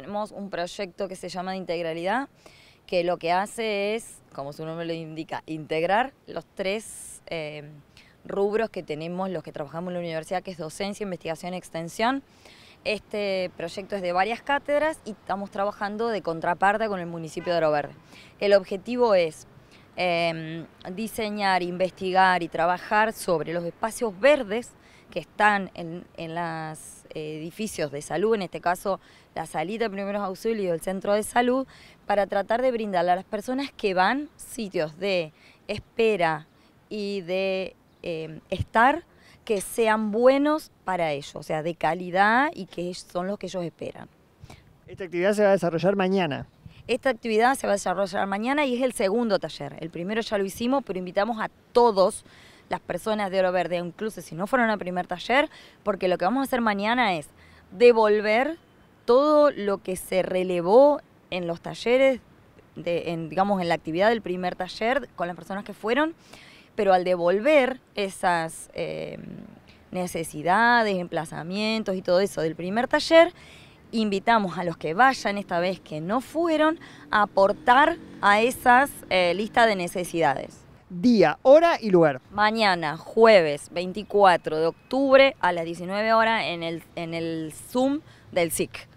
tenemos un proyecto que se llama integralidad, que lo que hace es, como su nombre lo indica, integrar los tres eh, rubros que tenemos los que trabajamos en la universidad, que es docencia, investigación y extensión. Este proyecto es de varias cátedras y estamos trabajando de contraparte con el municipio de Oro El objetivo es em, diseñar, investigar y trabajar sobre los espacios verdes que están en, los eh, edificios de salud, en este caso la salita de primeros auxilios del centro de salud, para tratar de brindarle a las personas que van sitios de espera y de em, estar que sean buenos para ellos, o sea, de calidad y que son los que ellos esperan. Esta actividad se va a desarrollar mañana. Esta actividad se va a desarrollar mañana y es el segundo taller. El primero ya lo hicimos, pero invitamos a todos las personas de Oro Verde, incluso si no fueron al primer taller, porque lo que vamos a hacer mañana es devolver todo lo que se relevó en los talleres, digamos, en la actividad del primer taller con las personas que fueron, pero al devolver esas eh, necesidades, emplazamientos y todo eso del primer taller, invitamos a los que vayan esta vez que no fueron a aportar a esas eh, listas de necesidades día, hora y lugar. Mañana, jueves 24 de octubre a las 19 horas en el, en el Zoom del SIC.